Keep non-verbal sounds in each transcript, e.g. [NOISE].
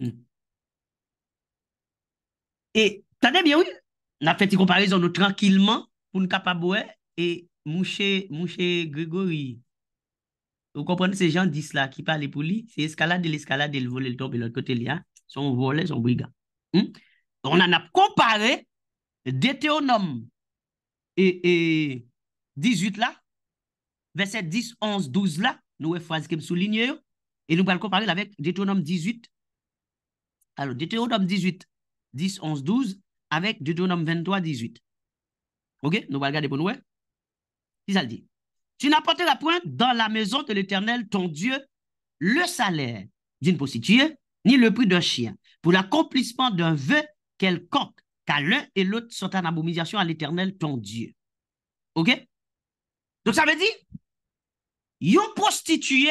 Mm. E tade bien ou Na feti kompare zon nou tranquilman Poun kapabouè E mouche gregori Ou kompane se jan dis la Ki pale pou li Se eskalade l'eskalade Son vole zon briga hmm? On an ap kompare De teonom 18 la Verset 10, 11, 12 la Nou e faze kem souline yo E nou pal kompare la vek de teonom 18 Alors, Deutéronome 18, 10, 11, 12, avec Deutéronome 23, 18. OK? Nous allons regarder pour nous. Il hein? a dit Tu n'apporteras point dans la maison de l'Éternel, ton Dieu, le salaire d'une prostituée, ni le prix d'un chien, pour l'accomplissement d'un vœu quelconque, car l'un et l'autre sont en abomination à l'Éternel, ton Dieu. OK? Donc, ça veut dire, Yon prostituée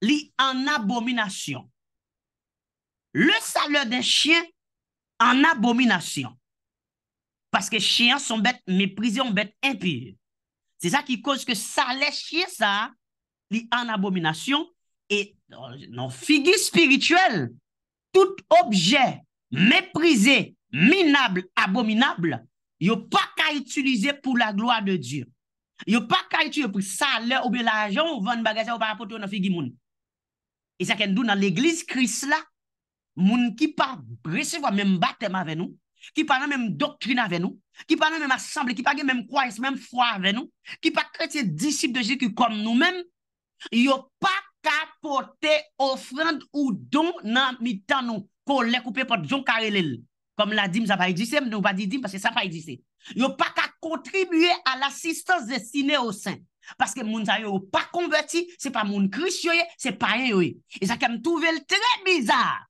prostitué, en abomination. Le salèr dè chien an abominasyon. Paske chien son bet meprize, son bet impir. Se sa ki koz ke salèr chien sa li an abominasyon e nan figi spirituel, tout objè, meprize, minable, abominable, yo pa ka itulize pou la gloa de Diyo. Yo pa ka itulize pou salèr ou bel ajan ou van bagajan ou parapoto nan figi moun. E sa ken dou nan l'eglise kris la moun ki pa breche vo mèm batèm avè nou, ki pa nan mèm doktrina avè nou, ki pa nan mèm asamblè, ki pa gen mèm kwaes, mèm fwa avè nou, ki pa kretye disip de jè ki kom nou mèm, yo pa ka pote ofrand ou don nan mitan nou, ko lèk ou pè pot jon kare lèl. Kom la dim, zapa yi jise, mèm nou pa di dim, pase zapa yi jise. Yo pa ka kontribüye al asistos de sine o sen, paske moun zayou pa konverti, se pa moun kris yoye, se pa yoye. E zake m touvel tre bizar,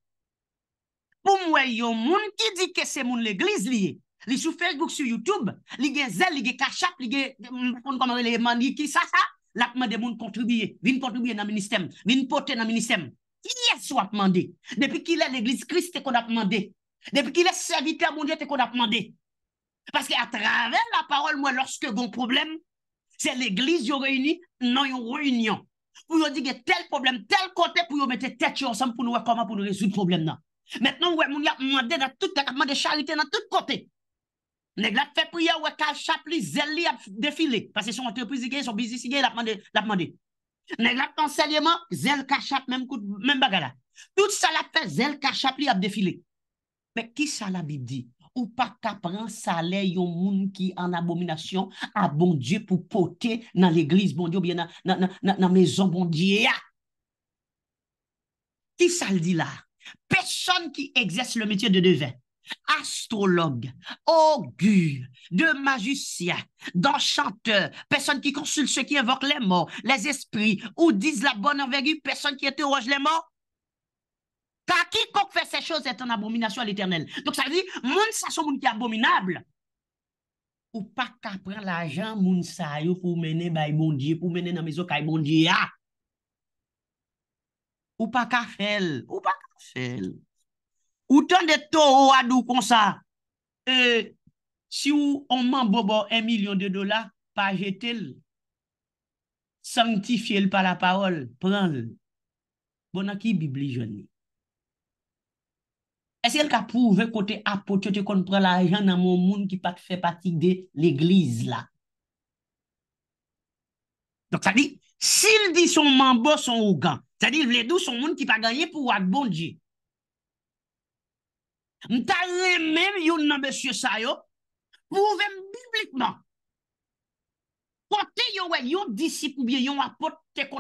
Pour moi yon moun qui dit que c'est moun l'église liye, li Sur Facebook, sur YouTube, li gen zel, li gen kachap, li gen mm, moun komare le man ki sa sa, la de moun contribuer vin kontribuye dans ministère vin pote nan ministère. qui yes a mande? Depuis ki est l'église, Christ te a ap Depuis Depi ki le serviteur moun qu'on te kon ap mande? à à travers la parole, moi lorsque yon problème, c'est l'église yon réuni non yon réunion Pour yon di tel problème, tel côté pour yon mettre tête ensemble pour nous voir comment pour nous résoudre problème. problème Maintenant, ouais, moun y a demandé dans tout, a demandé charité dans tout côté Nèg la fait prière ouais cal chapli li a défilé parce que son entreprise qui son business qui l'a demandé l'a demandé. Nèg la zel zèl cachap même coup même bagala. Tout ça la fait zèl cachapli a défilé. Mais qui ça la Bible dit ou pas prend salaire yon moun ki en abomination à bon Dieu pour porter dans l'église bon Dieu bien dans dans dans maison bon Dieu. Qui ça le dit là? Personne qui exerce le métier de devin, astrologue, augure, de magicien, d'enchanteur, personne qui consulte ceux qui invoquent les morts, les esprits, ou disent la bonne envergure, personne qui interroge les morts. Car quiconque fait ces choses est en abomination à l'éternel. Donc ça dit, « dire, monde ça son monde qui est abominable. Ou pas qu'à l'argent, monde, pour mener, bon bah, Dieu, pour mener dans la maison, bon Dieu, ah! Ou pa kafel. Ou pa kafel. Ou ton de to ou adou kon sa. E si ou on man bobo en milyon de dola, pa jetel. Santifye l pa la parole. Pren l. Bonan ki bibli jen. E se el ka pou ve kote apot yo te kon pre la ajan nan moun moun ki pa te fe pati de l eglise la. Dok sa di, si l di son man bo son ou gan, C'est-à-dire, les deux sont gens qui pas gagné pour wak bon Dieu. M'ta yon nan monsieur sa yo, bibliquement Kote yon yon disciple ou bien yon qu'on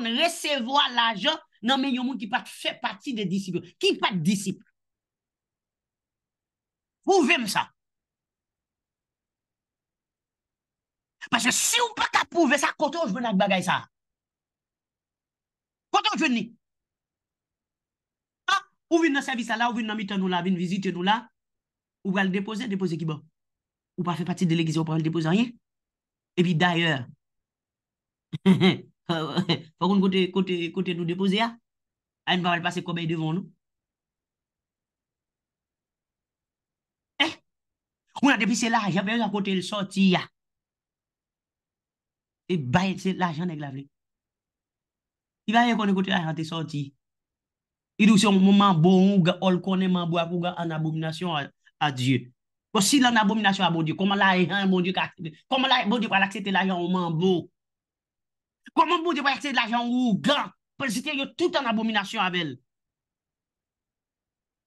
recevoir l'argent, non mais yon moun qui pas fait partie des disciples, qui pas disciple disciples. prouvez ça. Parce que si vous pas prouver ça, quand je veux bagay ça. Quand je Ou vin nan servisa la, ou vin nan mitan nou la, vin visite nou la. Ou va l depose, depose ki bon. Ou pa fe pati de l'egize, ou pa [LAUGHS] va l depose a yin. E pi daye. Fakoun kote nou depose ya. A yin pa va l pase kobay devon nou. Eh! Ou nan depise la, jabe yon kote l sorti ya. E baye l se la, jane glavle. Ki baye yon kone kote la, yon te sorti ya. Idousi yo mou mouman bon oun, ol konen mouman bon akou an abomination a diye. Kwa sil an abomination bon bon bon a bon diye, koman non? la ek bon diye kwa lakse te la joun mouman bon. Koman bon diye kwa lakse te la joun mouman bon. Prezite yo tout an abomination a bel.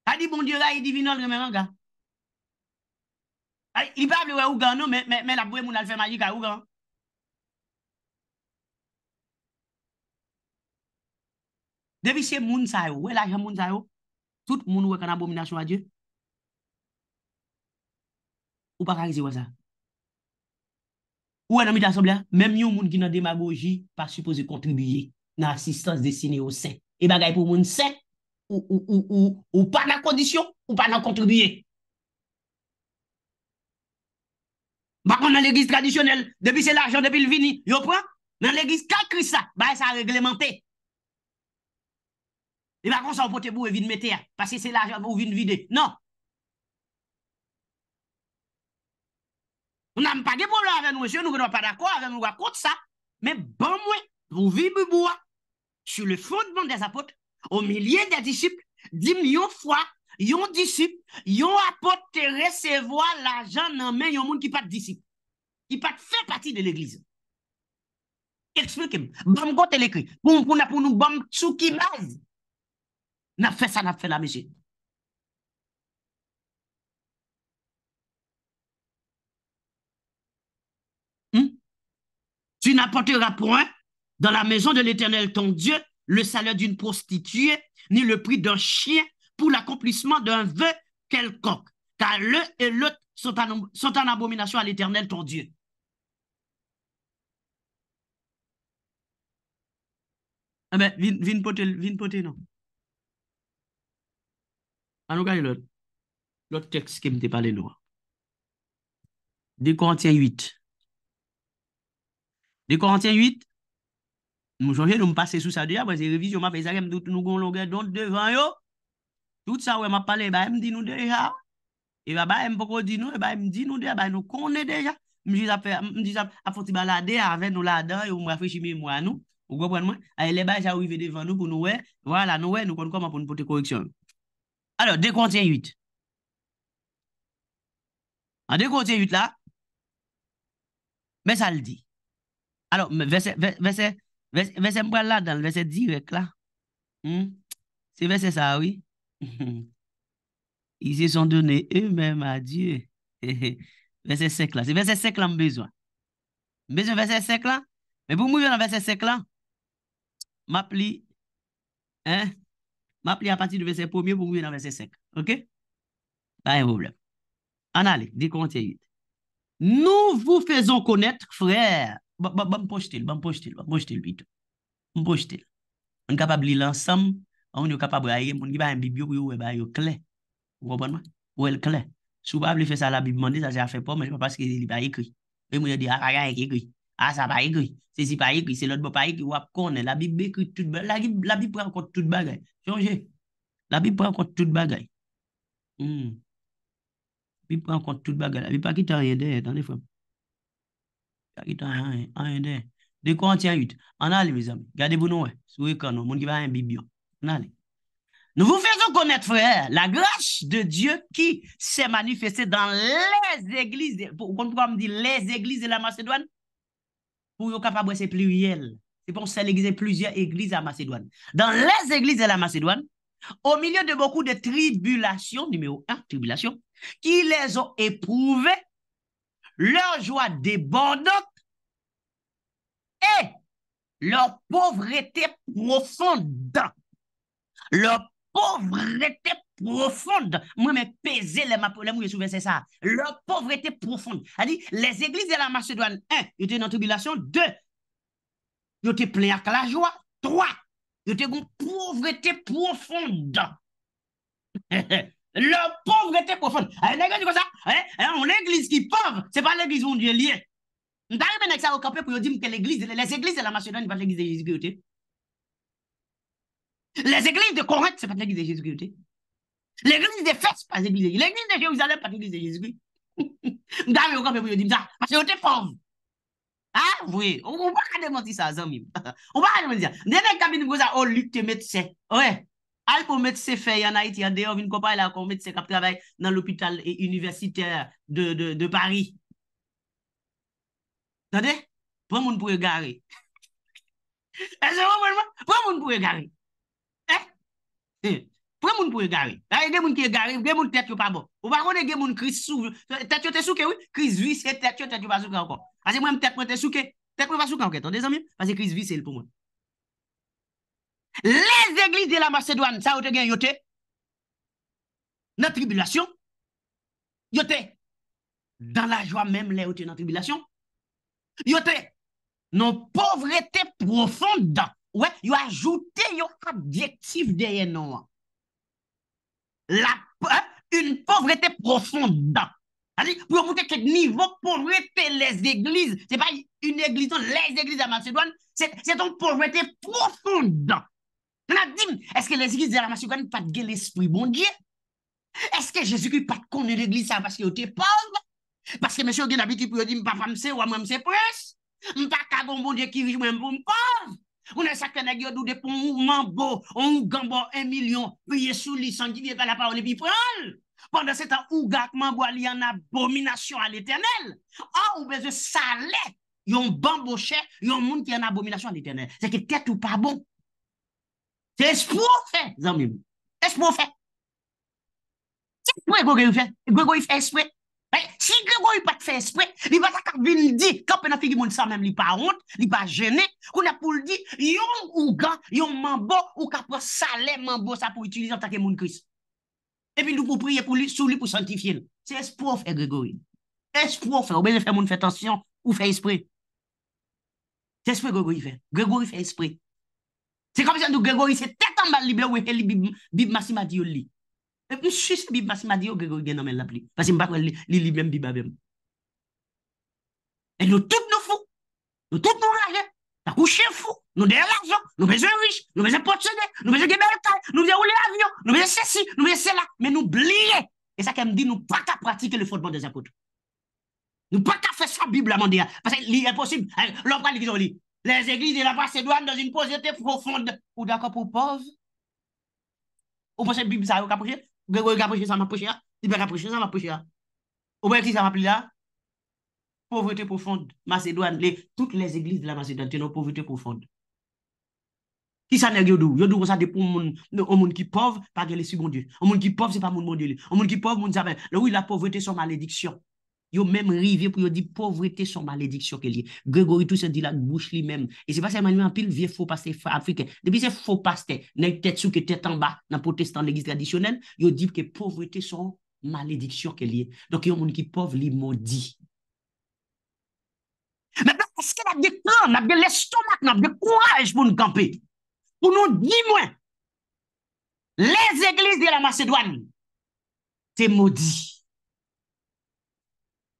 A di bon diye la edivinol gemen an ka. A ipe avle wè wè wougan nou men la moumen al fe magic a wougan. Debi se moun sa yo, wè la jen moun sa yo, tout moun wè kan abominasyon a Diyo. Ou pa kan gize wè sa? Ou wè nan mita asomblyan, mèm yon moun ki nan demagogi, pa supose kontribuye nan asistans desine yo se. E bagay pou moun se, ou pa nan kondisyon, ou pa nan kontribuye. Bakon nan legis tradisyonel, debi se l'ajan, debi l'vini, yo pran nan legis kakri sa, ba e sa reglemente. Eman kon sa ou pote bou e vin metè a. Pase se la ou vin vide. Non. Ou nan pa ge pou la avè nou e jè. Nou genwa pa da kwa. Avè nou wakot sa. Men bon mwen. Ou vi bu bou a. Su le fondman de zapote. Ou mi liè de disip. Dim yon fwa. Yon disip. Yon apote te resevo a la jan nan men. Yon moun ki pat disip. Ki pat fè pati de l'eglise. Eksplike m. Bon mou kote l'ekri. Pon mou kona pou nou bon mou tsou ki mavou. na fait ça, na fait la musique. Hmm? tu n'apporteras point dans la maison de l'éternel ton Dieu le salaire d'une prostituée ni le prix d'un chien pour l'accomplissement d'un vœu quelconque car l'un et l'autre sont, en abomination à l'éternel ton Dieu Ah ben, non. An nou gane lòt, lòt tekst ke mte pale nou. De Korantien 8. De Korantien 8, mou jonge nou m'pase sou sa diya, wè se revizyon m'apè zake mdout nou goun lògè dond devan yo. Tout sa wè m'apale, e ba mdi nou deja. E ba ba m poko di nou, e ba mdi nou deja, ba nou konè deja. Mjè zap fè, mjè zap ap foti balade, avè nou la dan, yo mwè fè shimi mwè an nou. Ou gòp wè an mwen, aè lè ba jà wive devan nou pou nou wè, wè an nou wè, nou kon kom an pou nou pote koreksyon mwè. Alors, 2 Corinthiens 8. En 2 Corinthiens 8 là, mais ça le dit. Alors, verset, verset, verset, verset là, dans le verset direct là. Hmm? C'est verset ça, oui. [LAUGHS] Ils se sont donnés eux-mêmes à Dieu. [LAUGHS] verset 5 là. C'est verset 5 là, besoin. Besoin verset 5 là. Mais pour mourir dans verset 5 là, m'appelez, hein, m'a à partir du verset 1er pour venir dans verset 5. OK? Pas de problème. En allez, dit continuez. Nous vous faisons connaître, frère. Bon, poche-t-il, bon, poche bon, il bon, projeter, vite. Bon, projeter. On est capable de lire l'ensemble, on est capable de lire, on est capable de lire, on est capable de lire, vous comprenez? Ou est clé. Si vous ne pouvez pas faire ça à la Bible, ça, j'ai fait pas, mais pas parce qu'il n'est pas écrit. Et moi, je dis, ah, il écrit. Ah, ça pas écrit. Ceci pas écrit, c'est l'autre bon pas écrit. Ou connaît. La Bible écrit toute La, la Bible prend compte toute bagaille. Changez. La Bible prend compte toute bagaille. Hmm. La Bible prend compte toute bagaille. La Bible pas qui t'a rien d'air. Attendez, frère. Pas qui t'a rien, rien d'air. De tient 8. En allez, mes amis. Gardez-vous nous. Sur l'écran, nous. Moun qui va un biblion. En allez. Nous vous faisons connaître, frère, la grâce de Dieu qui s'est manifestée dans les églises. Pourquoi on me dit les églises de la Macédoine? pour yon capable de pluriel. C'est pour ça qu'il plusieurs églises à Macédoine. Dans les églises de la Macédoine, au milieu de beaucoup de tribulations, numéro un, tribulations, qui les ont éprouvées, leur joie débordante et leur pauvreté profonde, leur pauvreté profonde. Moi, mais pèse les problèmes, je souviens, c'est ça. La pauvreté profonde. cest à les églises de la Macédoine, un, ils étaient dans la tribulation. Deux, ils étaient pleins avec la joie. Trois, ils étaient dans pauvreté profonde. La [LAUGHS] pauvreté profonde. Eh, les ça On eh, eh, l'église qui pauvre, n'est pas l'église où Dieu est lié. Nous arrivons avec ça au pour dire que l'église, les églises de la Macédoine, pas l'église de Jésus-Christ. Le zeklis de korent se paten ki de jeskou yote. Le zeklis de fes paten ki de jeskou yote. Le zeklis de jeskou yote paten ki de jeskou yote. Mdame yon kanpe mwen yon dimsa. Mase yon te pav. Ha? Vwe. Ou wak a demanti sa zanmim. Ou wak a demanti sa. Nenek kabin mwen yon goza. O, luk te metse. Oe. Al kon metse fe yon a iti. Yon deyon vin kopay la kon metse kap travay nan l'opital et universiter de Paris. Sade? Pwem moun pou yon gare? E zewan mwen mwen? Pwè moun pou e gare? A e gen moun ki e gare, gen moun tet yo pa bo Ou wak moun e gen moun kris sou Tet yo te sou ke wou? Kris vi se tet yo, tet yo pa sou kan wak A se moun mou tet moun te sou ke Tet moun pa sou kan wak, ton de zan moun? A se kris vi se el pou moun Les eglis de la Macedoine Sa wote gen yote Nan tribulation Yote Dan la joa mem le wote nan tribulation Yote Non povrete profondan ouais, yo ajouté un adjectif derrière nous. La hein? une pauvreté profonde. C'est-à-dire, pour quel niveau pauvreté les églises, c'est pas une église, les églises de Macédoine, c'est, c'est une pauvreté profonde. On a dit, est-ce que les églises de la Macédoine n'ont pas de l'esprit, bon Dieu? Est-ce que Jésus-Christ pas connu l'église parce qu'il était pauvre? Parce que monsieur a l'habitude pour dire, papa, c'est ou même c'est presse, Je ne pas bon Dieu qui vit, même pour pauvre. Unè sakè nè gyòdou dè pou mou mambò, ou mou gambò en milyon, pe yesou li sanjivye ta la paole pi pral. Pendè se ta ougak mambò li yon abominasyon al eternel. A oube zè salè yon bambò chè, yon moun ki yon abominasyon al eternel. Se ki tèt ou pa bon. Te espou fe, zanmim. Te espou fe. Se kwe goy goy fe, goy goy fe espou fe. Si Grégory pat fè esprè, li pat akabini di, kapè nan figi moun sa mèm li pa ont, li pa jènè, kou na pou li di, yon ou gan, yon mambò, ou kapò salè mambò sa pou itulizan takè moun kris. Epi nou pou priye pou sou li pou santifiè lò. Se esprò fè Grégory. Esprò fè. Obejè fè moun fè tansyon ou fè esprè. Se esprè Grégory fè. Grégory fè esprè. Se komisyon nou Grégory se tetan bal libe ou e heli bib massima di yolli. Mwen si se bib mas madi yo gen namen la pli. Pasi mbak wè li li mwen bib avèm. E nou tout nou fou. Nou tout nou raje. Ta kouche fou. Nou de la zon. Nou beze riche. Nou beze potse de. Nou beze gemer etal. Nou beze ou le avion. Nou beze se si. Nou beze se la. Men nou bliye. E sa kem di nou pak a pratike le fondman de zekot. Nou pak a fè sa bib la mande ya. Pase li e posib. Lò pran li ki zon li. Le zekli de la vase doan dan zin posete profonde. Ou da kop ou pos. Ou posè bib zay ou kapri Grégory approché ça, m'a approché. Il va approcher ça, m'a approché. Au moins, qui ça m'a là? Pauvreté profonde, Macédoine, les, toutes les églises de la Macédoine, tu une pauvreté profonde. Qui ça n'est yodou? Yodou, ça dépend au monde qui pauvre, pas que les second Dieu. Au monde qui pauvre, c'est pas monde bon Dieu. Au monde qui pauvre, monde s'appelle. Ben. Oui, la pauvreté, son malédiction. yo mèm rivye pou yo di povrete son malediksyon ke liye. Gregory Toussaint di la gouche li mèm. E se pa se manye mèm apil, vie fopaste afrike. Depi se fopaste, nan tet sou ke tet anba nan potestan legis tradisyonel, yo di pou ke povrete son malediksyon ke liye. Donk yo moun ki pov li modi. Mèm pou eske la biye kran, la biye lestomak nan, biye kouaj pou nou kampe. Pou nou di mwen, les eglis de la Macedoine, te modi.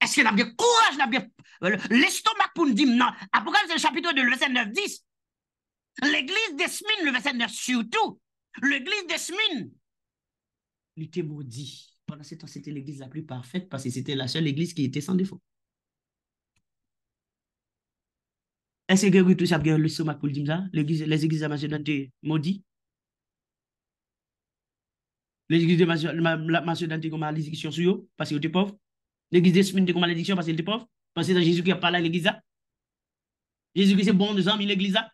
Est-ce que nous avons courage, nous euh, l'estomac pour nous dire non. Apocalypse, le chapitre 2, le verset 9, 10. L'église d'Esmine, le verset 9, surtout. L'église d'Esmine, il était maudit. Pendant ce temps, c'était l'église la plus parfaite parce que c'était la seule église qui était sans défaut. Est-ce que vous tous avez le l'estomac pour dire Les églises de Macédoine étaient maudites. Les églises de Macédoine étaient comme à l'exécution sur eux parce qu'ils étaient pauvres. L'église des semaines de malédiction parce qu'il était pauvre. Parce que c'est Jésus qui a parlé à l'église. Hein. Jésus qui est bon nous amis l'église. Hein.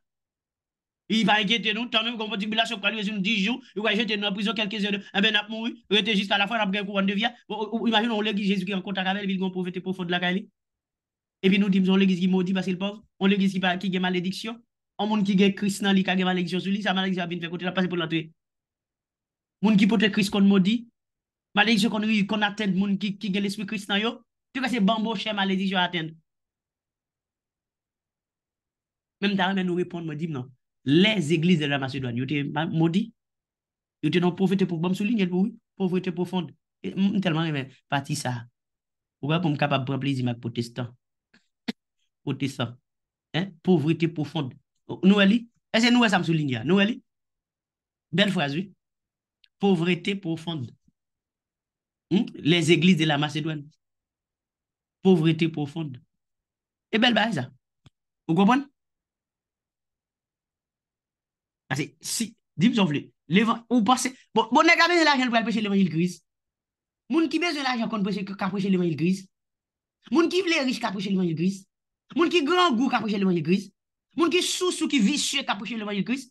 Il va inquiéter nous, tant même qu'on va dire que quand nous 10 jours, il va jeter nous en prison quelques heures, eh bien, nous mouru, était jusqu'à la fin, nous avons un courant de vie. Hein. on l'église Jésus qui est en contact avec lui, il va profiter profond de la caille. Et puis nous disons, on l'église qui maudit parce qu'il est pauvre, on l'église qui a malédiction, on monde qui a Christ dans lui, qui a malédiction sur lui, sa malédiction a bien fait côté, la passer pour l'entrée. monde qui porte Christ qu'on maudit, Malédiction qu'on eu, qu'on atteint monde qui qui a l'esprit Christ nan yo, tu c'est bambo chez malédiction atteindre. Même ta nous répondre moi dis non. Les églises de la Macédoine, yo maudits? maudit. Yo dans non pauvreté pour bam souligner pour oui, pauvreté profonde. tellement aimé parti ça. pourquoi pour me capable prendre plaisir avec protestant. [COUGHS] protestant. Hein? Pauvreté profonde. Oh, nous elle est-ce nous ça me souligne Nous Belle phrase oui. Pauvreté profonde. Hmm? Les eglises de la Macedouane. Pouvreté profonde. E belbe a esa. Ou gwo bon? Ase, si, dim son vle. Levan, ou pase. Bon, ne ka beze l'ajan pou el peche le manjil kriz. Moun ki beze l'ajan kon peche kapreche le manjil kriz. Moun ki vle riche kapreche le manjil kriz. Moun ki gran gwo kapreche le manjil kriz. Moun ki sou sou ki visye kapreche le manjil kriz.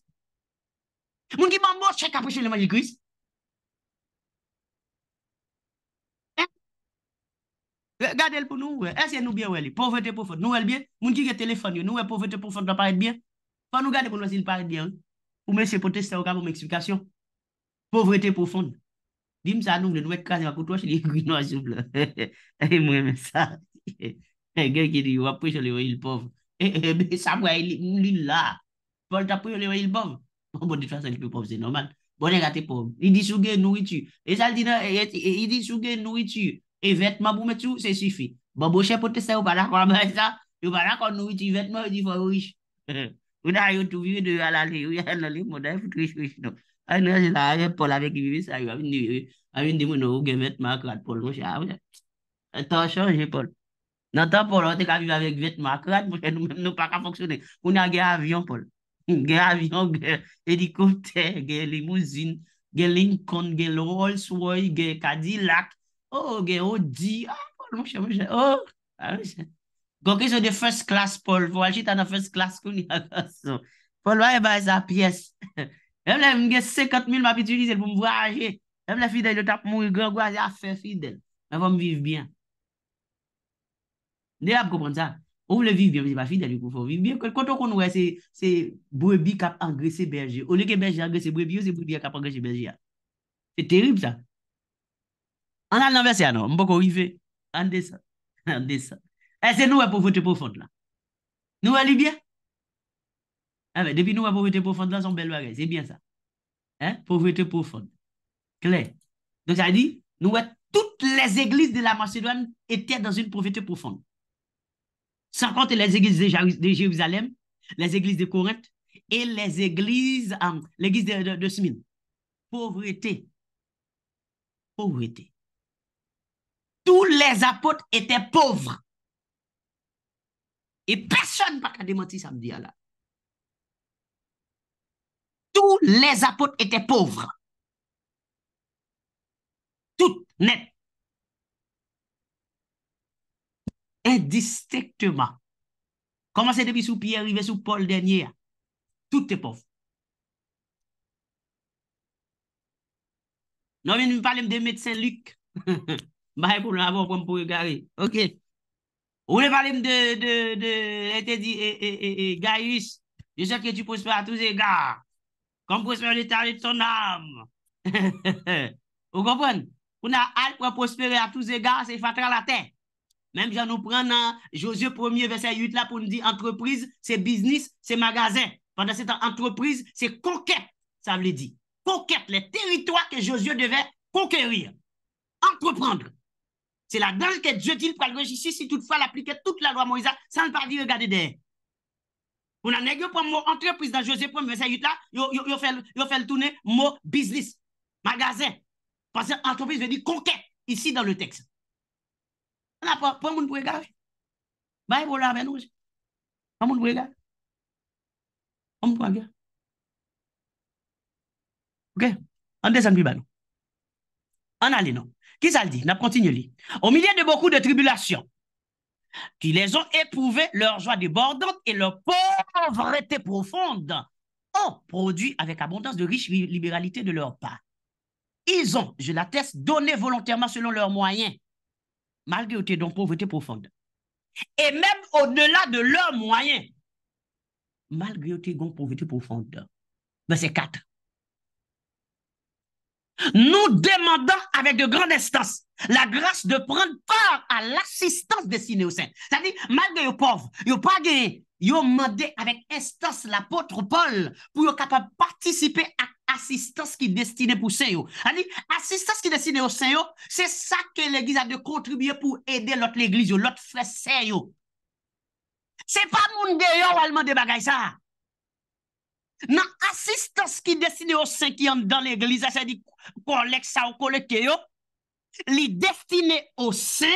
Moun ki mambos che kapreche le manjil kriz. Gade el pou nou wè. E se nou byen wè li. Pouvretè poufond. Nou wè l byen. Moun ki ge telefon yo. Nou wè pouvretè poufond. Dwa paret byen. Fwa nou gade pou nou wè si l paret byen. Ou mè se poteste wakam ou mè eksifikasyon. Pouvretè poufond. Dim sa anong de nou wè kaze wakout wè. Che li yi grino a soub la. E mwè mè sa. E gen ki li wapou yon le wè yi l pov. E be sa mwè yi l lila. Pou l tapou yon le wè yi l pov. Mwen bon de fwa san yi pou pov E vetman pou met sou, se sifi. Babo bon, che pou te se, ou pa la kwa mwen sa. Ou pa la kwa nou iti vetman, ou di fwa wish. Ou na yo tou vive de ala li. Ou ya lal li, mwen da fwa wish wish nou. A yon je la ave Pol avek vive sa yo. A yon di mwen nou, gen vetman akrad. Pol mwen chan avye. E tan chan je, Pol. Nan tan Pol, an te ka vive avek vetman akrad. Mwen chan nou pa ka mwoksyone. Ou na gen avyon, Pol. Gen avyon, gen edikopter, gen limousin, gen Lincoln, gen Rolls Royce, gen Cadillac. Ou oh, gen ou oh, di, ah, ou oh, mouche non, mouche, ou. Ah, Gokè sou de first class Paul, pou al chè tan a first class kouni a gansou. Paul wè yè bay sa pièse. Mè mè gen 50 mil m'apitulize pou m'vwa aje. Mè mè fidè, jè tap mou yè gen, kwa zè a fè fidè. Mè fò m'viv bien. Mè dè ap kompon sa. Ou mè viv bien, mè zè pa fidè, lè pou fò viv bien. Konto kon wè, se brebi kap angrese berje. Ou lè ke berje angrese brebi, ou se brebi kap angrese berje. C'è terib sa. On a c'est non? On nan, peut rive, En On descend. nous E c'est profonde là. Nous allons bien. Ah mais depuis nous pauvreté hein, profonde là, son belle bagage. C'est bien ça. Hein? profonde. Claire. Donc ça dit, nous hein, toutes les églises de la Macédoine étaient dans une pauvreté profonde. Sans compter les églises de Jérusalem, les églises de Corinthe et les églises, euh, l'église de, de, de Smyrne. Pauvreté. Pauvreté. Tout les apotes etè pauvre. Et personne pa ka démenti samdi ala. Tout les apotes etè pauvre. Tout net. Indistinctement. Komanse depi sou Pierre, pou y arrive sou Paul denye. Tout te pauvre. Non, veni m palem de medsen Luc. [LAUGHS] Baye pou l'avoir pou pour garer Ok. Ou le valim de, de, de, e, e, e, Gaius, je sais que tu prospères à tous égards. Comme prospère l'état de ton âme. [LAUGHS] Vous comprenez? On a hâte pour prospérer à tous égards, c'est fatra la terre. Même j'en nous prend dans Josué 1er verset 8 là pour nous dire entreprise, c'est business, c'est magasin. Pendant cette entreprise, c'est conquête, ça veut dire. Conquête, les territoires que Josué devait conquérir, entreprendre. Se la danj ke djotil pral gwenj isi si tout fwa laplike tout la lo a Moïsa san l pardi yo gade de. Pou nan neg yo pou mou antrepis dan jose pou mwen se yut la, yo fel toune mou bizlis. Magaze. Pase antrepis veni konke. Isi dan le tekst. Nan apon pou moun pou e gage. Baye pou la men nou. Pou moun pou e gage. Pou moun pou a gage. Ok. An de san pi ban nou. An alen nou. Qui ça dit? Au milieu de beaucoup de tribulations, qui les ont éprouvées, leur joie débordante et leur pauvreté profonde ont produit avec abondance de riches libéralités de leur part. Ils ont, je l'atteste, donné volontairement selon leurs moyens, malgré leur donc pauvreté profonde. Et même au-delà de leurs moyens, malgré leur pauvreté profonde. C'est 4. Nous demandons avec de grandes instances la grâce de prendre part à l'assistance destinée au saints. C'est-à-dire, malgré les pauvres, ils n'ont pas gagné. Ils ont demandé avec instance l'apôtre Paul pour être capable de participer à l'assistance qui est destinée pour saints. C'est-à-dire, l'assistance qui est destinée au saints, c'est ça que l'Église a de contribuer pour aider l'autre l'Église, l'autre frère saint. n'est pas mon d'ailleurs qui a demandé ça. nan asistans ki desine o sen ki yon dan l'eglisa, sa di kolek sa ou koleke yo, li desine o sen,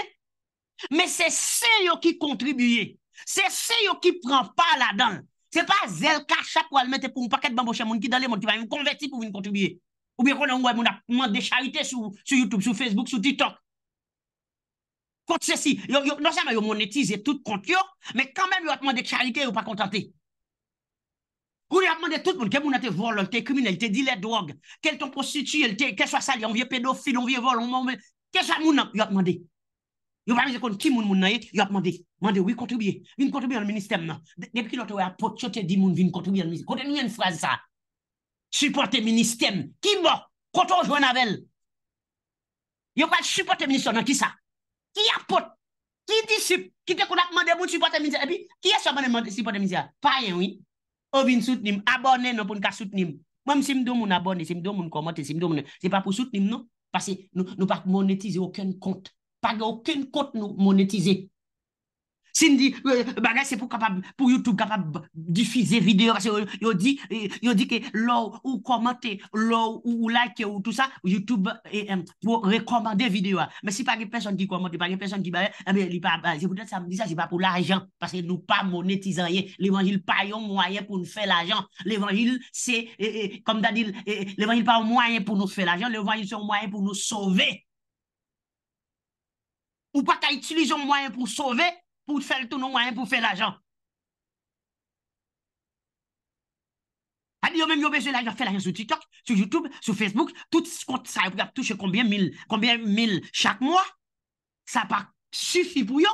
me se sen yo ki kontribuye, se sen yo ki pran pa la dan, se pa zel kasha kwa lmete pou mpaket bamboshe, moun ki dalè, moun ki va yon konverti pou yon kontribuye, ou bi konon moun ap mwande charite sou YouTube, sou Facebook, sou TikTok, kont se si, yo nonsenman yo non monetize tout kont yo, me kanmen yo ap mwande charite yo pa kontante, Kouni ap mande tout moun, ke moun a te volon, te kumine, te dile drog, ke ton prostituyen, te ke swa salyon, vie pedofil, vie volon, ke swa moun nan, yo ap mande. Yo pa mize kon, ki moun moun nan ye, yo ap mande. Mande, wikotubye, vinkotubye an ministem nan. Depi ki noto wè ap pot, chote di moun vinkotubye an ministem. Kote nou yon fraze sa, suporte ministem, ki mò, koto jwen avèl. Yo pati suporte ministem bon? nan ki sa. Ki ap pot, ki disip, ki te kon ap mande moun suporte ministem, ki eswa moun mante suporte ministem, pa y on vient soutenir abonner non pour nous soutenir même si nous mon abonné si nous mon commenter si nous Ce c'est pas pour soutenir non parce que nous nous pas monétiser aucun compte pas aucun compte nous monétiser si on dit, euh, bah, c'est pour capable, pour YouTube capable diffuser vidéo, parce que yo euh, dit, dit que là ou commenter, là ou liker ou tout ça, YouTube vous euh, pour recommander vidéo. Mais si pas une personne qui commente, pas une personne qui bah, eh bien, pas, c'est bah, peut ça me dit ça, c'est pas pour l'argent, parce que nous pas rien. Eh. L'évangile pas un moyen pour nous faire l'argent. L'évangile c'est, eh, eh, comme t'as l'évangile pas un moyen pour nous faire l'argent, l'évangile c'est un moyen pour nous sauver. Ou pas qu'à utiliser un moyen pour sauver, pour faire tout nos moyens hein, pour faire l'argent. A dit, même, yo besoin l'argent, faire l'argent sur TikTok, sur YouTube, sur Facebook, tout ce compte ça, vous toucher combien mille, combien mille chaque mois. Ça pas suffit pour yo.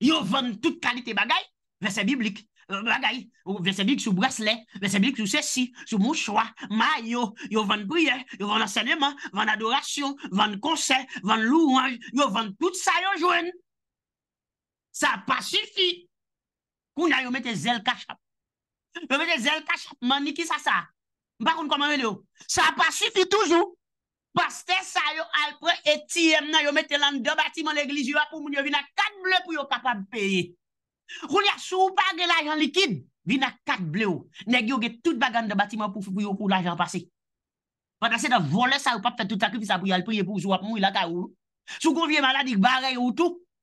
Yo vendent toute qualité bagaille, verset biblique. Euh, Bagay, verset biblique sur bracelet, verset biblique sur ceci, sur mouchoir, maillot, yo vendent prière, yo vendent enseignement, vend adoration, vend conseil, vend louange, yo vend tout ça yo joine. Ça n'a pas suffi. Qu'on a mis des ailes cachap. Yo mis des ailes mani man, qui ça ça? Par contre, comment yo? Ça n'a pas suffi toujours. Pasteur ça yo alpre et tièm nan yo mette lan deux bâtiment l'église pour moun yo vin à quatre bleu pou yo capable payer. Qu'on y a sou l'argent liquide, vin à quatre bleu. Nèg yo get tout bagane de bâtiment pou pour pou l'argent passer. Pendant c'est de voler ça ou pas fait tout sacrifice pour y aller prier pour jou ap mourir la ka ou. Sou kon vie maladie barre ou tout.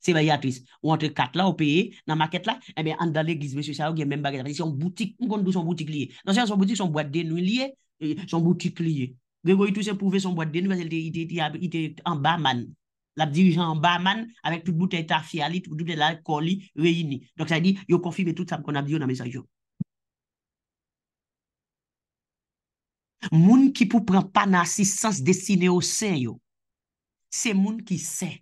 Se bayatris. Ou ante kat la, ou peye, nan maket la, ebe, an dan l'eglisbe sosial ou gen men baget la. Se yon boutik, mkondou son boutik liye. Dansè yon son boutik, son boite denou liye, son boutik liye. Grego yi tou se pouve son boite denou, yi te en barman. Lap dirijan en barman avek tout bouten ta fialit, tout de la koli reyini. Donk sa yi di, yo konfime tout sa konap diyo nan mesa yon. Moun ki pou pran pa nan asis sens desine o sen yo, se moun ki sen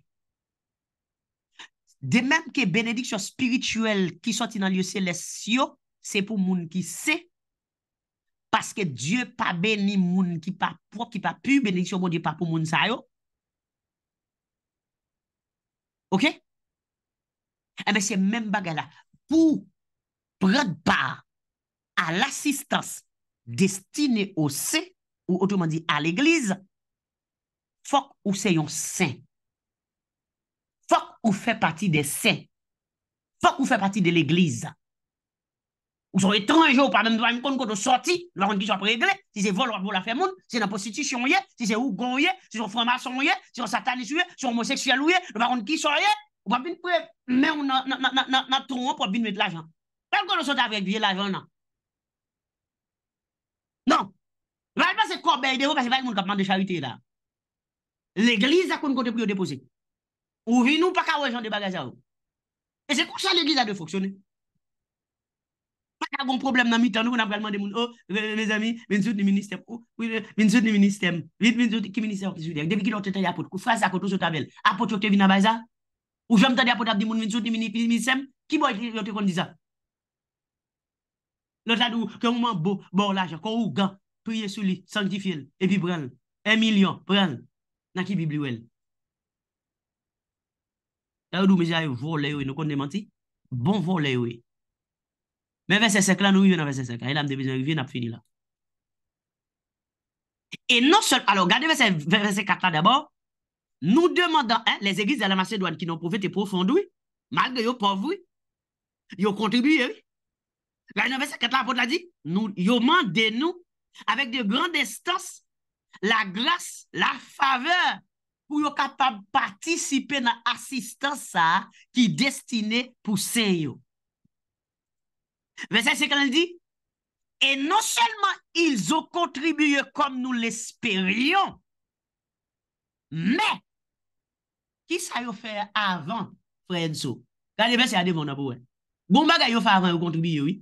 De menm ke benediksyon spirituel ki soti nan liyo selesyo, se pou moun ki se, paske Diyo pa beni moun ki pa pou, ki pa pou, benediksyon moun Diyo pa pou moun sayo. Ok? Emen eh se menm bagala, pou pradba al asistans destine ou se, ou otouman di al eglize, fok ou se yon sen. Fok ou fe pati de se. Fok ou fe pati de l'eglize. Ou son etranje ou pa mèm dwa m kon kote ou soti. Lou akon ki sou apre egle. Si se vol wap wap wap wap fè moun. Si se nan postitisyon ye. Si se ou gon ye. Si se ou fwa mason ye. Si se satanisye. Si se ou moseksyel ou ye. Lou akon ki sou aye. Ou pa bin pou e mèm ou nan ton ou pa bin met l'ajan. Pan kon ou soti apre ek biye l'ajan nan. Nan. Vaj pa se korbe ide ou. Vaj pa se vay moun kapman de chawite la. L'eglize akon kote pou Ou vi nou pa ka ou e jan de bagaj a ou. E se kousan l'egiza de foksyone. Pa ka bon problem nan mi tan nou nan pralman de moun. Oh, me zami, vinsout ni ministem. Ou, vinsout ni ministem. Vinsout, ki ministem an ki soudek. Depi ki nou te tany apot, kou fras akot ou sot avel. Apot chok te vina bazan. Ou jom tany apot ap di moun vinsout ni ministem. Ki bo ekri yote kon dizan. Lout adou, ke mouman bo, bo la jan, kon ou gan, priye sou li, sanktifil, epi bran, emilyon, bran, Lè ou nou mèjè a yon vò lè yon, nou kon demanti, bon vò lè yon. E. Mè vè sè sèk lan nou yon vè sè sèk, a yon amdè mèjè yon vè yon ap fini lan. E non sèl, alò gade vè sè kata dè bò, nou demandan, lè zè glis dè la mèjè dwan ki nou poufè te poufondoui, mal de yon poufoui, yon kontribuyè. Lè yon vè sè kata apot la di, yon mande nou, avèk de grandestans, la glas, la faveur, pou yo kapab patisipe nan asistan sa ki destine pou se yo. Ve non bon se se kan el di? E non selman il zo kontribuyo kom nou l'esperyon, me, ki sa yo fe avan Fredzo? Gadebe se ade von apouen. Goumba ga yo fe avan yo kontribuyo, oui.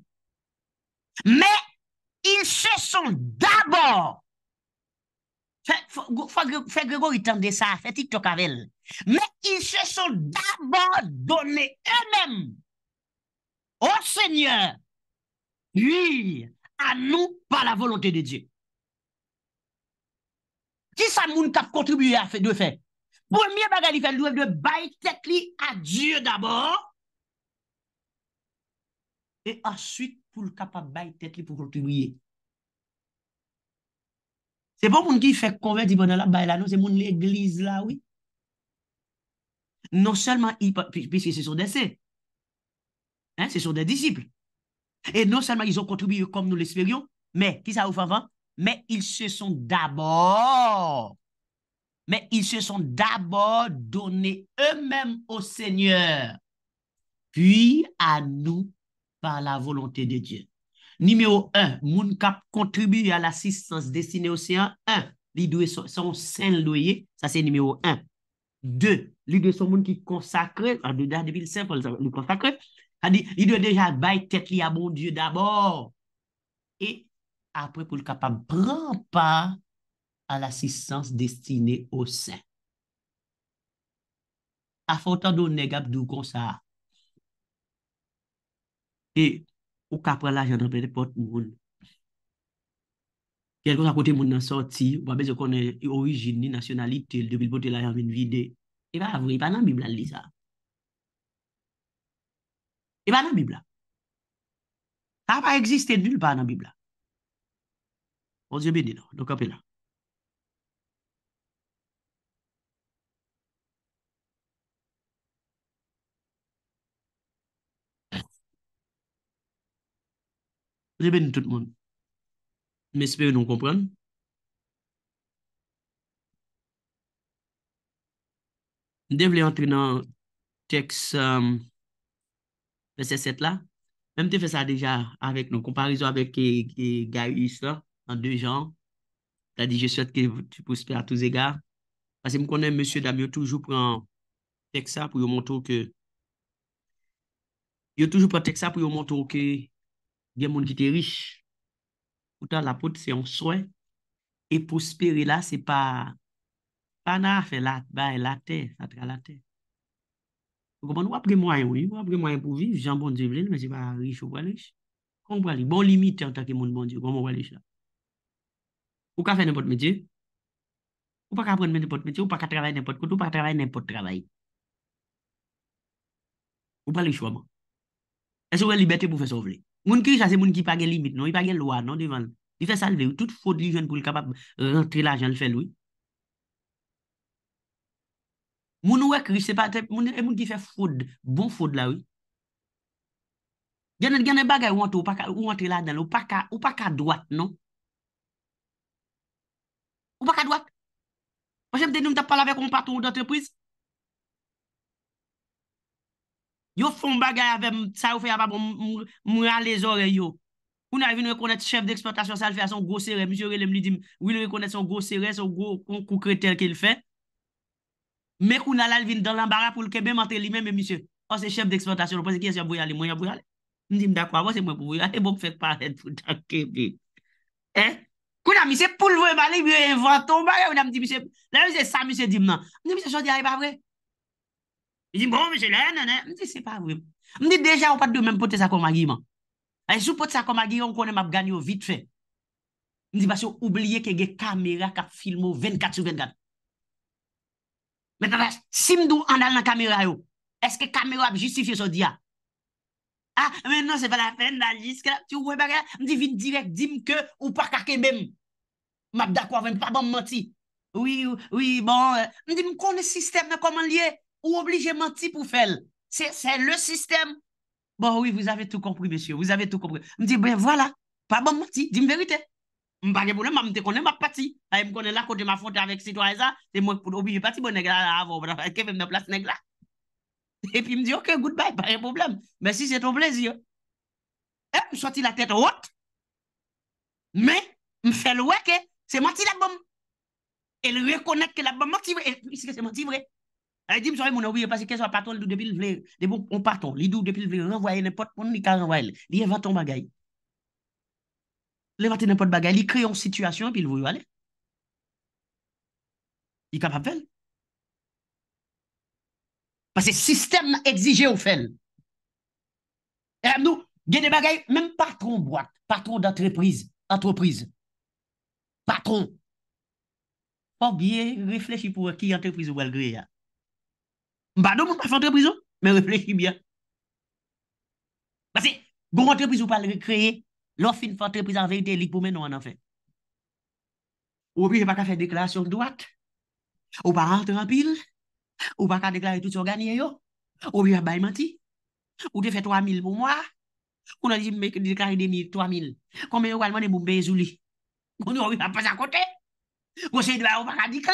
Me, il se son dabor Fè Grégory tende ça fè TikTok avèl. Mè ils se sont d'abord donè eux mêmes au oh, Seigneur. lui, à nous par la volonté de Dieu. Qui sa moun kap kontribuye a fè de fè? Premier bagay il fè, le ev de bay tek li a Diyo d'abord. et ensuite pour le capable bay tek li pou kontribuye c'est pas moun qui fait konverti bon la bay la nous c'est mon là oui. Non seulement, puisque ce sont des hein, ce sont des disciples. Et non seulement ils ont contribué comme nous l'espérions, mais, qui ça vous avant? Mais ils se sont d'abord, mais ils se sont d'abord donnés eux-mêmes au Seigneur, puis à nous par la volonté de Dieu. Nimeyo 1, moun kap kontribuye al asistans destine o seyan. 1, li dwe son sen loye. Sa se nimeyo 1. 2, li dwe son moun ki konsakre. A dwe da depil sen pou nou konsakre. A di, li dwe deja bay tet li a moun die dabor. E apre pou l kapam, pran pa al asistans destine o sen. A fontan nou negap dwe konsa. E Ou kapre la jan apre de pot moun. Kèl kon apote moun nan soti. Ou pa bej yo kon e origini, nasyonalite, l de bilbo te la jan ven vide. E pa avri, e pa nan bibla li za. E pa nan bibla. Ta pa egziste nul pa nan bibla. Ou zyebe di nan, do kapre la. Dibè nou tout moun. Mè sepe nou komprèn. Mè dev lè antre nan teks mè se set la. Mè mte fè sa deja avèk nou. Komparizou avèk ki gè yi sa nan dè jan. Ta di jè swet ki pou spè a tou zè gè. Pase mè konè mè sè dam yo toujou pran teks sa pou yo montou ke yo toujou pran teks sa pou yo montou ke Gen moun ki te rish. Woutan la pot se yon swen. E pospere la se pa pa na fe la, ba e la te. Sa tra la te. Wou konpon wap ge mwany wou yi. Wap ge mwany pou viv. Jan bon di vle, men se pa rish ou walej. Konpon walej. Bon limite an ta ke moun bon di. Konpon walej la. Wou ka fe nipot medye. Wou pa ka pren men nipot medye. Wou pa ka travay nipot kout. Wou pa ka travay nipot travay. Wou palej waman. E souwe libeti pou fe so vle. Moun krija se moun ki page limit nou, i page loa nou devan. I fe salve ou, tout fode li jen pou li kapap rentre la jen l fel ou. Moun ouwe krij se pate, moun ki non? non, fe fode, euh, bon fode la ou. Genen bagay ou rentre la den, ou paka dwat nou. Ou paka dwat. Wajem den nou mta pala vek ou partou ou d'antreprise. Yo fon bagay avèm, sa ou fèy avèm, mwè alè zorè yo. Koun avè vin rekonèt chef d'eksportasyon sal fèy a son go serè. Mjè wè lèm li dim, wè lèm rekonèt son go serè, son go kou kretèl kèl fè. Mè koun alè vin dans l'ambara pou l'kebè, mantè li mè mè mjè. O, oh, se chef d'eksportasyon, o pò se kè sè bwè yalè, mwen yalè bwè yalè. Mjè dim, d'akwa, wè se mwen bwè yalè, mwen fèk pa lè dvou d'akè bè. Koun avè misè poul vè malè I di, bon, mè chè lè, nanè. Mè di, se pa wèm. Mè di, deja wè pat do mèm pote sakon magi, man. E sou pote sakon magi, an konè mè ap ganyo vit fè. Mè di, bas yo oubliye ke ge kamera kap filmou 24 sou 24. Mè tan vè, si mdou andal nan kamera yo, eske kamera ap justifiye so diya? Ah, mè nan, se pa la fèn nan jiske la. Ti wè mè ganyo, mè di, vit direk, di mke ou pa kake mèm. Mè ap dakwa ven, pa ban mè ti. Oui, oui, bon. Mè di, mè konè sistem nan konman liye? ou obligé mentir pour faire. C'est le système. Bon, oui, vous avez tout compris, monsieur. Vous avez tout compris. Je me dis, ben voilà, pas bon menti, dis une vérité. Je ne pas de problème, je connais ma partie. Bah, je me connais là, côté ma faute avec citoyen ça, c'est moi pour obligé parti, bon, nègre là, avant, je vais me place nègre là. Et puis, il me dit, OK, goodbye, pas de problème. Merci, c'est ton plaisir. Eh, me me sorti la tête haute. Mais, je me fais le que eh. c'est menti la bombe. Elle reconnaît que la bombe menti, puisque c'est menti vrai. E di msore moun ouye pasi kezwa paton l'dou de bil vle. De bon, on paton. Li d'ou de bil vle renvoye nepot moun ni ka renvoye. Li evaton bagay. Li evaton nepot bagay. Li kreyon situasyon pi l'vou yo ale. Li kap apvel. Pas e sistem exije ou fel. E ram nou, gen de bagay, menm patron wak. Patron d'entreprise. Entreprise. Patron. Patron. O bie, reflechi pou ki entreprise wal gre ya. Je ne sais pas si je ne suis pas en prison, mais je réfléchis bien. Parce que si vous avez une entreprise, vous ne pouvez pas créer. Vous ne pouvez pas faire une entreprise en fait. pour vous. Vous ne pouvez pas faire une déclaration de droite. Vous ne pouvez pas entrer en pile. Vous ne pouvez pas déclarer tout ce que vous avez. Vous ne pouvez pas faire une menti. Vous avez fait 3 000 pour moi. Vous avez pas que déclarer 2 000, 3 000. Comment vous avez fait pour vous? Vous ne pouvez pas faire un peu de temps. Vous ne pouvez pas faire un peu de temps. Vous ne pouvez pas faire un peu de temps.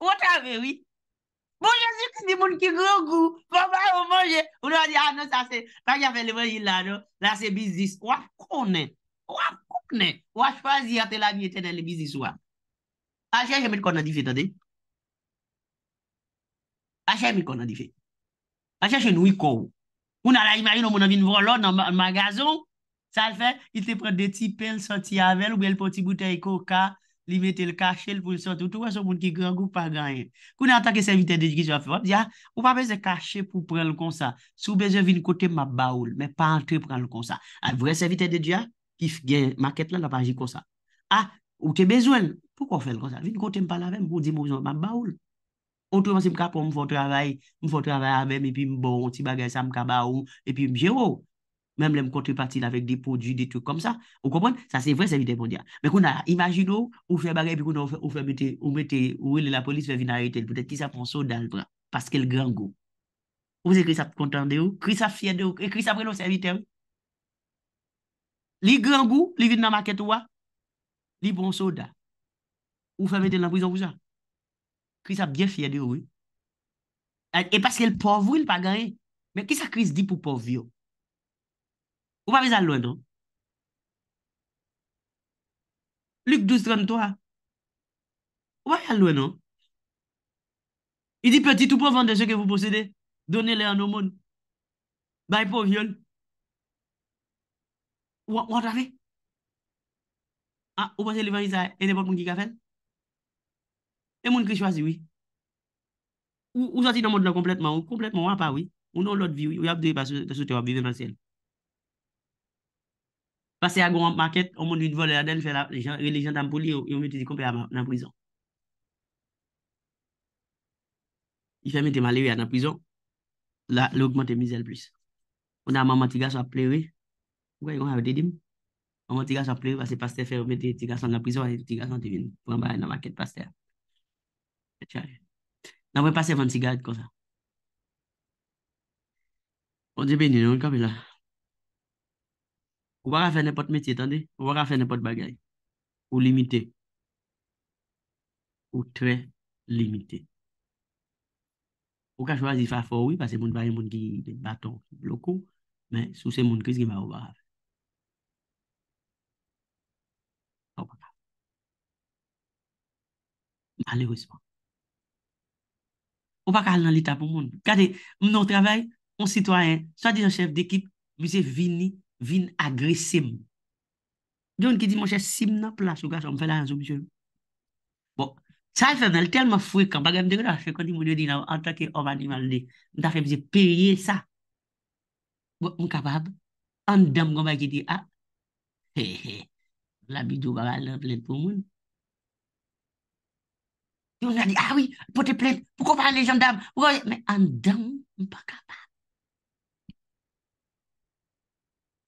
Wot a vewi? Moun jazou ki di moun ki gro gou. Moun ah, non, vay non. ah, ah, ou moun je. Moun an di an nou sa se. Kan jave le moun jil la nou. La se bizis. Wap kounen. Wap kounen. Wap chwazi ate la miye tenen le bizis wap. Ache jeme konan di fe tade. Ache jeme konan di fe. Ache jeme wikou. Moun ala imayoun ou moun avin volon nan magazon. Sa al fe. I te pre de ti pel soti avel. Ou bel poti buteyi koka. Li mette l kache l pou y sote. Ou tou wè sou moun ki gran goup pa ganyen. Kou nan ta ke servite de di ki sou a fè wè. Ou pa bezè kache pou pren l kon sa. Sou bezè vin kote m ap baoul. Mè pa antre pren l kon sa. A vwè servite de di ya. Kif gen maket la la pa jik kon sa. A ou te bezwen. Pouk wè fè l kon sa. Vin kote m pala wèm. Mpou di m wè m ap baoul. Ou tou wèm se m kapon m fò travay. M fò travay avèm. E pi m bon. Ti bagay sa m kaba oum. E pi m jè wò. Mèm lèm kontre pati lavek depo di di tou kom sa. Ou kompon, sa se vre servite mondia. Mè kon a, imajin ou, ou fè bagay, pi kon a ou fè mette, ou mette, ou wè lè la polis fè vina reytel, pwede ki sa pon so dal bra, paske l gran go. Ou se kris ap kontande ou, kris ap fiede ou, e kris ap relo servite ou. Li gran go, li vid nan maket wwa, li pon so dal. Ou fè mette nan prizon wou sa. Kris ap byen fiede ou. E paske l povri l pa ganye. Men ki sa kris di pou povri ou. Ou pa vi al lwen nou? Luke 12, 33. Ou pa vi al lwen nou? I di petit, ou pou vende se ke vou posede? Donne le an ou moun. Bay pou vyon. Ou an trafi? Ou pa se levani sa ene pot moun ki ka fel? E moun ki chwazi, oui. Ou sati nan moun la kompletman ou? Kompletman wap pa, oui. Ou nou lot vi, oui. Ou ap dey pa sou te wap vi venan sien. Pase a goun an p maket, ou moun yon vole la den, fè la religion dan pou li yo, yon mwen te di kompe a nan prizon. Yon fè mwen te malewe a nan prizon, la lòk mwen te mizel plus. Ou nan maman tiga sa plewe, wè yon avet edim, maman tiga sa plewe, vase paste fè mwen te tiga san nan prizon, wè yon tiga san te vin, mwen bae nan maket paste a. Nan mwen pase fèm sigarit kon sa. Ou di ben yon, yon kapi la. Ou wak a fe nepot metye tande, ou wak a fe nepot bagay, ou limite, ou tre limite. Ou kaj wazi fa fowi, pase moun va yon moun ki baton bloku, men sou se moun kriz ki mwa ou wak a fe. Ou wak a. Ale wesman. Ou wak a al nan lita pou moun. Kade, moun nou trabay, moun sitwayen, swa di nan chef dekip, moun se vini. Vin agresim. Joun ki di monshe sim nan plas ou gaj, ou mwen la yon soubjoun. Bo, sa yon fèmèl telman fwek an, bagay mdek la, fèk kondi moun yo di nan, an takè orman iman li, mda fèmse perye sa. Bo, mkabab, an dam gomay ki di, a, he, he, la bidou bagay lèm plèm pou moun. Joun la di, a, ah oui, potè plèm, pou kou parè lèm jandam, ou goye, an dam mpakabab.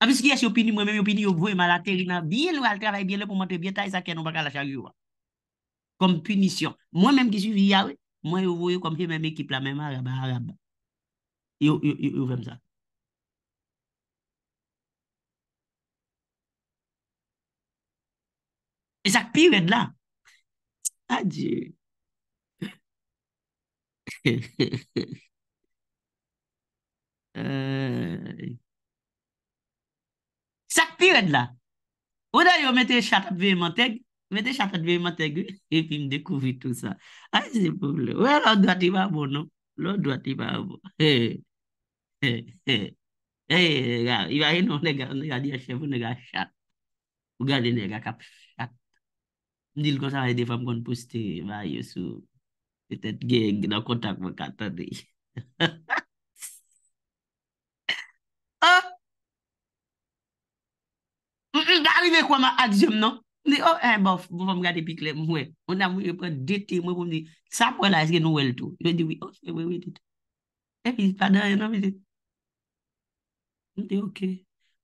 Amis ki yas yo pini mwen men, yo pini yo vwe malateri nan, biye lwa, al travay biye lwe pou mante bieta, e sakye nou baka la chagyo wa. Kom punisyon. Mwen menm ki suivi ya we, mwen yo vwe yo kom he menm ekip la, menm araba, araba. Yo, yo, yo, yo vwe msa. E sak piwèd la. A di. E... Sak piwèd la. Ou da yo mette shat ap veyman teg? Mete shat ap veyman teg? Epi mdekouvi tout sa. A, se pouble. Ou, alo, e, do a ti ba abon. Lo, do a ti ba abon. He, he, he. He, he, he. Iwa eno, ane gade ya chef, ane gade ya shat. O, gade, ane gade kap shat. Ndil kon sa, haye defa mkon poste. Va, yo sou. Petet gen, nan kontak mwen katade. Ha, [LAUGHS] ha, ha. Ve kwa ma adjom nan? Ne, oh, eh, bof, bon fwa m gade pi klem, mwen. On a mwen, yo pre de te, mwen pou m de, sa pre la eske nou el tou. Yo de we, oh, se we, we de te. E, fi, pa dayan nan, me de. Me de, ok.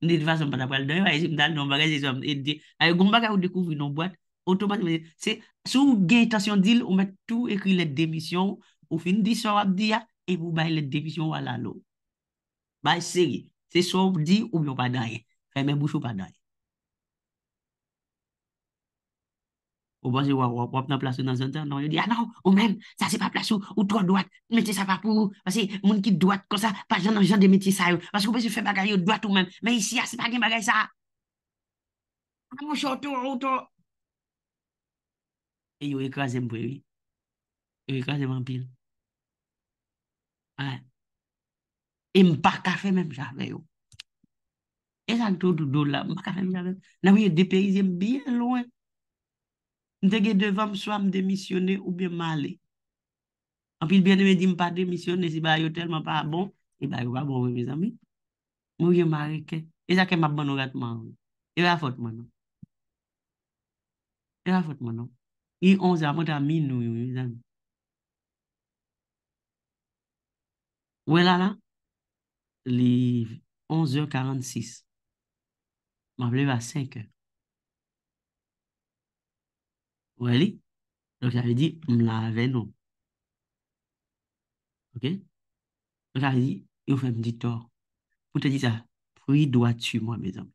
Ne, de fwa son pa napre al dayan, ay, jim dal nan bagaj, jesom, e de, ay, gomba ka ou dekouvri nan boat, otoman, se, sou geytasyon dil, ou met tou ekri let demisyon, ou fin di, sorab di ya, e pou bay let demisyon wala loun. Bay, se, se sorbi di, ou myon pa dayan, fwe Ou basi bon, wap wap wap nan plasou nan zantan. Nan yo di, an ah nou, ou men, sa se pa plasou. Ou to doat, meti sa pa pou. Moun ki doat konsa, pa jan nan jan de meti sa yo. Mas kou besi fè bagay yo doat ou men. Men isi ya, se pa gen bagay sa. An nou chote ou an ou to. E yo ekwaze mpou ewi. E yo ekwaze mpil. E mpa kafe menm jave yo. E jan to do do la, mpa kafe menm jave. Nan yo deperize m non, biye louen. Nte gen devan m swa m demisyone ou byen male. Anpil byen de me di m pa demisyone, si ba yotel ma pa abon, e ba yon pa abon we mizan mi. Mou yon ma reke. E zake m abon ou gatman. E wafot manon. E wafot manon. E 11 amon ta min nou we mizan mi. Wè la la? Li 11.46. M avle yon a 5.00. Wè li? Donc, javè di, m la vè nou. Ok? Donc, javè di, yow fè m di tor. M te di sa, pri doa tsu m wè mè zan.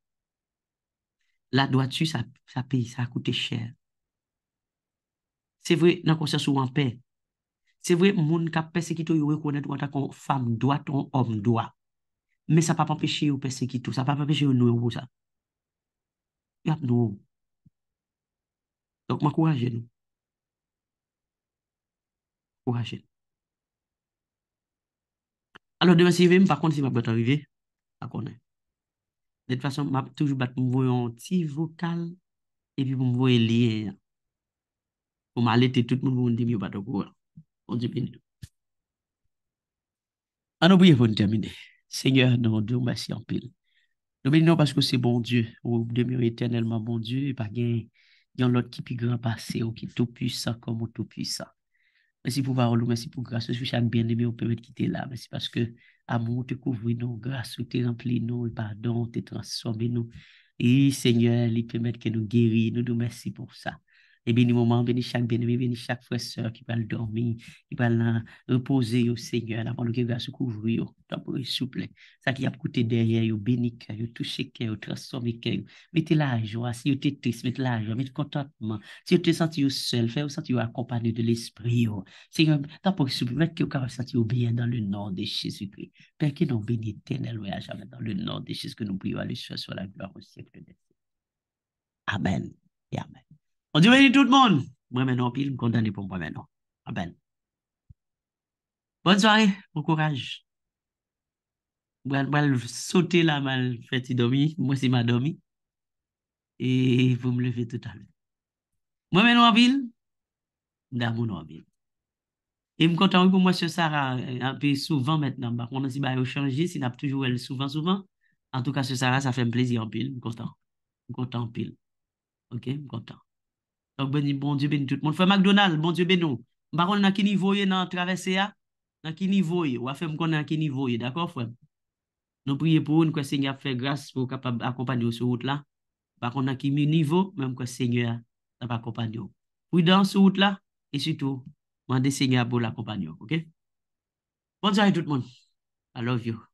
La doa tsu, sa pey, sa koute chè. Se vwè, nan konsen sou wè m pey. Se vwè, m moun ka persekito yow rekwone dwa ta kon fèm, doa ton om, doa. Mè sa pa pa peche yow persekito. Sa pa pa peche yow nou yow pou sa. Yow ap nou yow. Donk ma kourajen nou. Kourajen. Ano de mwen se yivem, pa konde se mwen pwet anrive, pa konde. De te fasyon, mwen toujou bat mwen mwen anti-vokal, epi mwen mwen lye. Pou mwen alete tout moun mwen demyo bat anvou. Bon di men nou. An nou bouye pou nou termine. Senyor nou mwen si anpil. Nou men nou paskou se bon diou. Ou demyo etenelman bon diou. Par gen, ou demyo etenelman bon diou. yon lot ki pi gran pase ou ki tou pisa kom ou tou pisa. Mwen si pou vwa ou loun, mwen si pou grase, sou chanm byen eme ou pwemet ki te la, mwen si paske amon ou te kouvri nou, grase ou te rampli nou, ou pardon ou te transforme nou, ee, seigne, li pwemet ke nou geri, nou nou mwen si pou sa. Et eh bénis moment, bénis chaque béni, bénis chaque frère soeur qui va le dormir, qui va le reposer au Seigneur, avant le va se couvrir, pour souple. Ça qui a coûté derrière, bénis cœur, toucher cœur, transformer cœur. Mettez la joie, si vous êtes triste, mettez la joie, mettez contentement. Si vous te senti seul, faites vous sentir accompagné de l'esprit. Seigneur, tant pour souple, mettez que vous capable sentir bien dans le nom de Jésus-Christ. Père, que nous bénit éternellement à jamais dans le nom de Jésus que nous prions à soir sur la gloire au siècle de Dieu. Amen Amen. On diweni tout moun. Mwen mè nan pil, mwen kontan di pou mwen mè nan. Amen. Bonne soare, mwen kouraj. Mwen mwen sote la mwen feti domi. Mwen si mwen domi. E pou mwen leve tout an. Mwen mè nan pil, mwen dam mwen nan pil. E mwen kontan ki mwen se saran api souvan mèt nan. Mwen an si ba yo chanji, si nan api toujou el souvan souvan. An tou ka se saran, sa fè mwen plezi an pil. Mwen kontan. Mwen kontan pil. Ok, mwen kontan. Tak bon di bon dibe ni tout moun. Fèm McDonald, bon dibe nou. Bakon nan ki nivouye nan travese ya. Nan ki nivouye. Ou a fèm kon nan ki nivouye. Dako fèm. Non priye pou ou nan kwa se nye ap fè grase pou akopanyo sou out la. Bakon nan ki mi nivou. Men mwen kwa se nye ap akopanyo. Ou dan sou out la. E sütou. Mwen de se nye ap pou l'akopanyo. Ok. Bon zay tout moun. I love you.